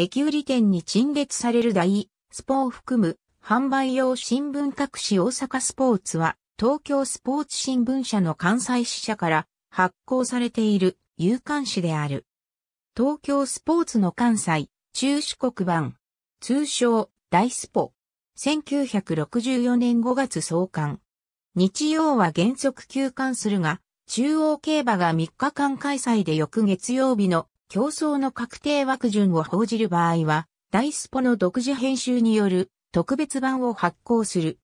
駅売店に陳列される大、スポを含む販売用新聞各紙大阪スポーツは東京スポーツ新聞社の関西支社から発行されている有刊誌である。東京スポーツの関西、中四国版、通称大スポ。1964年5月創刊。日曜は原則休刊するが、中央競馬が3日間開催で翌月曜日の競争の確定枠順を報じる場合は、ダイスポの独自編集による特別版を発行する。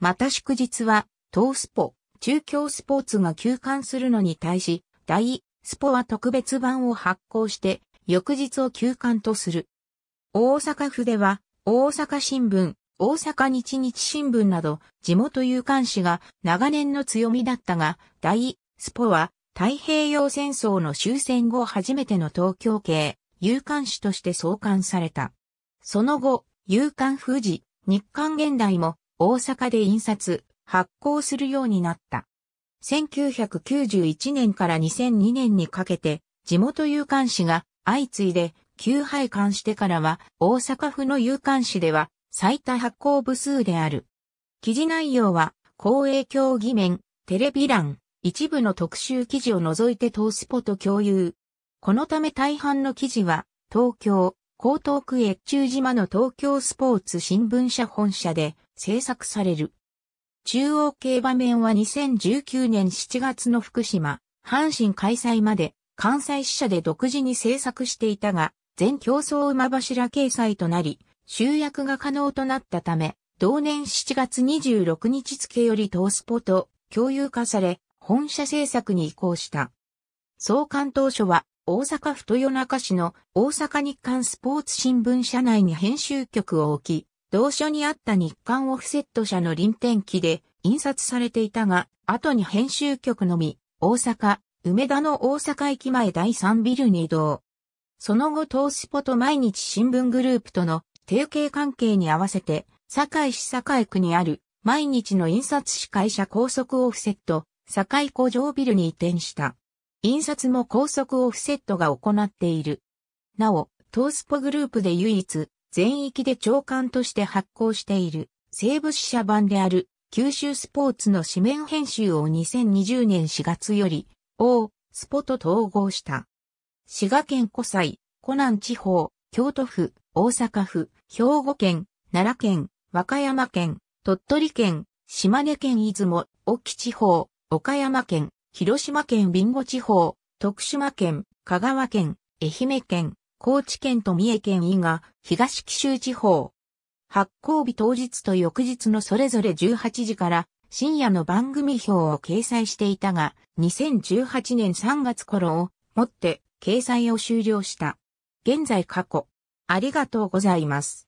また祝日は、東スポ、中京スポーツが休館するのに対し、大スポは特別版を発行して、翌日を休館とする。大阪府では、大阪新聞、大阪日日新聞など、地元有刊誌が長年の強みだったが、大スポは太平洋戦争の終戦後初めての東京系、有刊誌として創刊された。その後、有刊富士、日刊現代も大阪で印刷、発行するようになった。1991年から2002年にかけて、地元有刊誌が相次いで、旧廃刊してからは、大阪府の有刊誌では、最多発行部数である。記事内容は、公営競技面、テレビ欄、一部の特集記事を除いて東スポと共有。このため大半の記事は、東京、江東区越中島の東京スポーツ新聞社本社で制作される。中央競馬面は2019年7月の福島、阪神開催まで関西支社で独自に制作していたが、全競争馬柱掲載となり、集約が可能となったため、同年7月26日付より東スポと共有化され、本社制作に移行した。創刊当初は大阪府豊中市の大阪日刊スポーツ新聞社内に編集局を置き、同書にあった日刊オフセット社の臨転機で印刷されていたが、後に編集局のみ、大阪、梅田の大阪駅前第3ビルに移動。その後東スポと毎日新聞グループとの提携関係に合わせて、堺市堺区にある毎日の印刷士会社高速オフセット堺工場ビルに移転した。印刷も高速オフセットが行っている。なお、東スポグループで唯一、全域で長官として発行している、西部支社版である、九州スポーツの紙面編集を2020年4月より、O、スポと統合した。滋賀県古西、湖南地方、京都府、大阪府、兵庫県、奈良県、和歌山県、鳥取県、島根県出雲、沖地方、岡山県、広島県備後地方、徳島県、香川県、愛媛県、高知県と三重県伊賀、東紀州地方。発行日当日と翌日のそれぞれ18時から深夜の番組表を掲載していたが、2018年3月頃をもって掲載を終了した。現在過去。ありがとうございます。